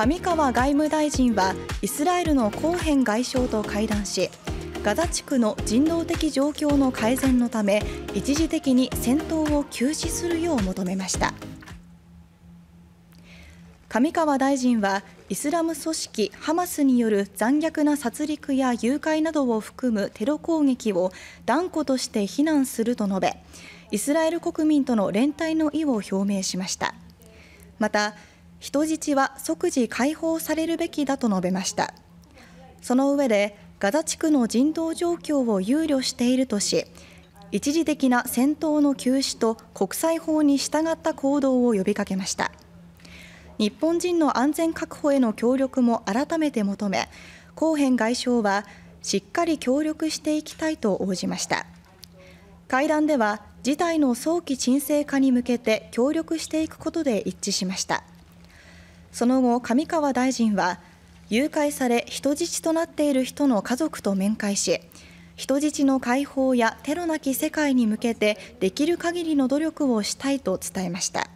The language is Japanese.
上川外務大臣はイスラエルのコーヘン外相と会談しガザ地区の人道的状況の改善のため一時的に戦闘を休止するよう求めました上川大臣はイスラム組織ハマスによる残虐な殺戮や誘拐などを含むテロ攻撃を断固として非難すると述べイスラエル国民との連帯の意を表明しましたまた人質は即時解放されるべきだと述べましたその上でガザ地区の人道状況を憂慮しているとし一時的な戦闘の休止と国際法に従った行動を呼びかけました日本人の安全確保への協力も改めて求めコーヘン外相はしっかり協力していきたいと応じました会談では事態の早期沈静化に向けて協力していくことで一致しました。その後、上川大臣は誘拐され人質となっている人の家族と面会し人質の解放やテロなき世界に向けてできる限りの努力をしたいと伝えました。